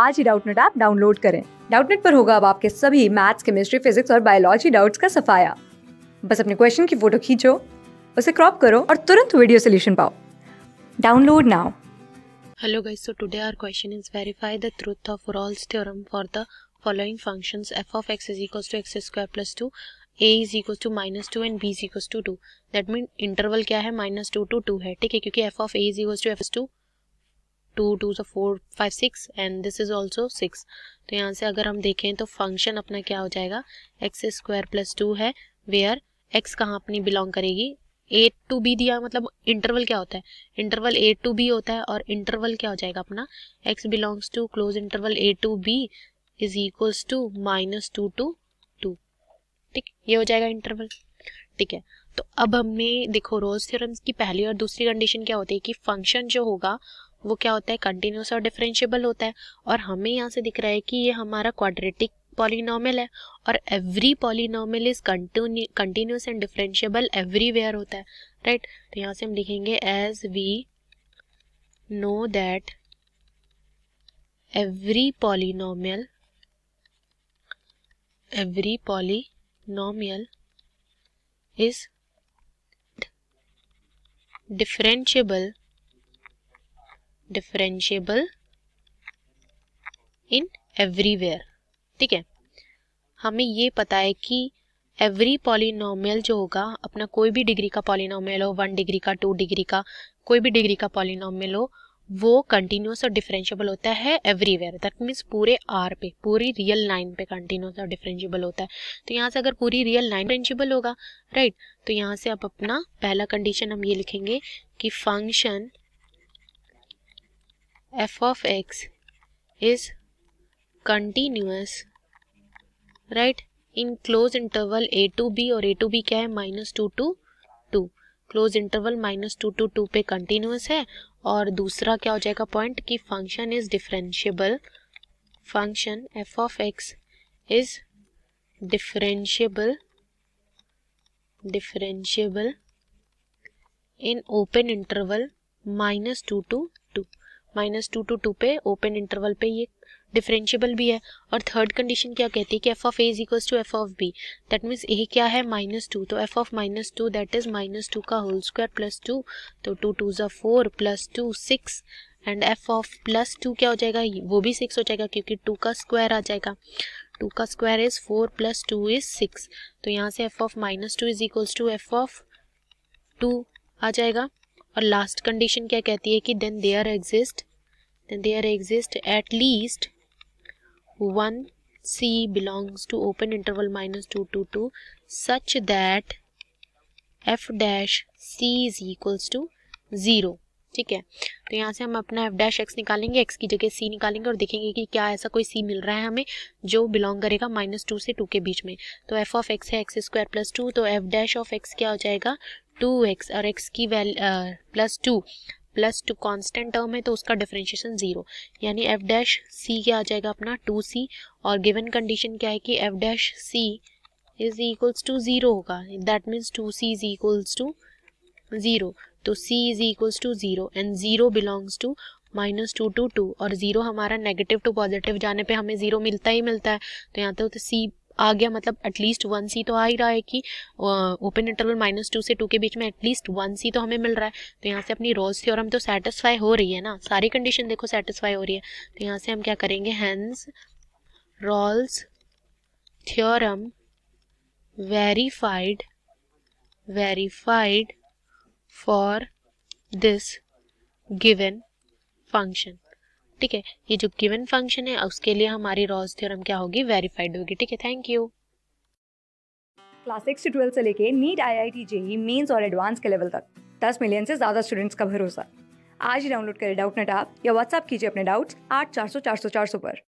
आज ही Doubtnut app download करें डाउटनेट पर होगा अब आपके सभी मैथ्स केमिस्ट्री फिजिक्स और बायोलॉजी डाउट्स का सफाया बस अपने क्वेश्चन की फोटो खींचो उसे क्रॉप करो और तुरंत वीडियो सोल्यूशन पाओ download now Hello guys, so today our question is verify the truth of Rawls theorem for the following functions f of x is equals to x square plus 2, a is equals to minus 2 and b is equals to 2. That means interval क्या है minus 2 to 2 है ठीक है क्योंकि f of a is equals to f is 2 two two सा four five six and this is also six तो यहाँ से अगर हम देखें तो फंक्शन अपना क्या हो जाएगा एक्स स्क्वायर प्लस टू है वेयर एक्स कहाँ अपनी बिलोंग करेगी ए टू बी दिया मतलब इंटरवल क्या होता है इंटरवल ए टू बी होता है और इंटरवल क्या हो जाएगा अपना x belongs to close interval a to b is equals to minus two to two ठीक ये हो जाएगा इंटरवल ठीक है तो अब हमने देखो रोज थ्योरम्स की पहली और दूसरी कंडीशन क्या होती है कि फंक्शन जो होगा वो क्या होता है कंटिन्यूस और डिफरेंशियबल होता है और हमें यहाँ से दिख रहा है कि ये हमारा क्वाड्रेटिक पॉलिनॉमल है और every polynomial is continuous and differentiable everywhere होता है राइट right? तो यहाँ से हम लिखेंगे as we know that every polynomial every polynomial is differentiable differentiable in everywhere ठीक है हमें ये पता है कि एवरी पॉलिनोमियल जो होगा अपना कोई भी डिग्री का पॉलिनोमियल हो वन डिग्री का टू डिग्री का कोई भी डिग्री का पॉलिनोमियल हो वो कंटिन्यूस और डिफरेंशियबल होता है एवरीवेयर दैट मीन्स पूरे आर पे पूरी रियल लाइन पे कंटिन्यूस और डिफरेंशियबल होता है तो यहाँ से अगर पूरी रियल लाइन डिफरेंशियबल होगा राइट right? तो यहाँ से आप अपना पहला कंडीशन हम ये लिखेंगे कि function f of x is continuous right in close interval a to b और ए टू बी क्या है minus two to two close interval minus two to two पे कंटिन्यूस है और दूसरा क्या हो जाएगा पॉइंट कि function is differentiable function f of x is differentiable differentiable in open interval minus two to minus two to two पे open interval पे ये डिफरेंशियबल भी है और थर्ड कंडीशन क्या कहती है कि f of a is equals to f of b that means a क्या है माइनस टू तो f of minus two that is minus two का होल स्क्वायर प्लस टू तो टू टू ज़ा four plus two six and f of plus two क्या हो जाएगा वो भी सिक्स हो जाएगा क्योंकि टू का स्क्वायर आ जाएगा टू का square is four plus two is six तो यहाँ से f of minus two is equals to f of two आ जाएगा और लास्ट कंडीशन क्या कहती है कि then they are exist then they are exist at least one c belongs to open interval minus two to two such that f dash c is equals to zero ठीक है तो यहाँ से हम अपना एफ डैश एक्स निकालेंगे x की जगह सी निकालेंगे और देखेंगे कि क्या ऐसा कोई सी मिल रहा है हमें जो बिलोंग करेगा माइनस टू से टू के बीच में तो एफ ऑफ एक्स है एक्स स्क्वायर प्लस टू तो एफ डैश ऑफ एक्स क्या हो जाएगा टू एक्स और एक्स की value plus two plus two constant term है तो उसका डिफरेंशिएशन ज़ीरो यानी एफ डैश सी क्या आ जाएगा अपना टू सी और गिवन कंडीशन क्या है कि f dash c is equals to zero होगा that means two c is equals to zero तो c is equals to zero and zero belongs to minus two to two और zero हमारा negative to positive जाने पे हमें zero मिलता ही मिलता है तो यहाँ तो सी आ गया मतलब एटलीस्ट वन सी तो आ ही रहा है कि ओपन इंटरवल माइनस टू से टू के बीच में एटलीस्ट वन सी तो हमें मिल रहा है तो यहाँ से अपनी रोज थी और हम तो सेटिस्फाई हो रही है ना सारी कंडीशन देखो सेटिस्फाई हो रही है तो यहाँ से हम क्या करेंगे hence Rolle's theorem verified verified for this given function ठीक है ये जो गिवन फंक्शन है उसके लिए हमारी रॉज थ्योरम क्या होगी वेरीफाइड होगी ठीक है थैंक यू क्लास सिक्स से ट्वेल्थ से लेके NEET I I T JEE mains और एडवांस के लेवल तक दस मिलियन से ज़्यादा स्टूडेंट्स का भरोसा आज ही डाउनलोड करें डाउट नेट आप या व्हाट्सअप कीजिए अपने डाउट्स आठ चार सौ चार सौ चार सौ पर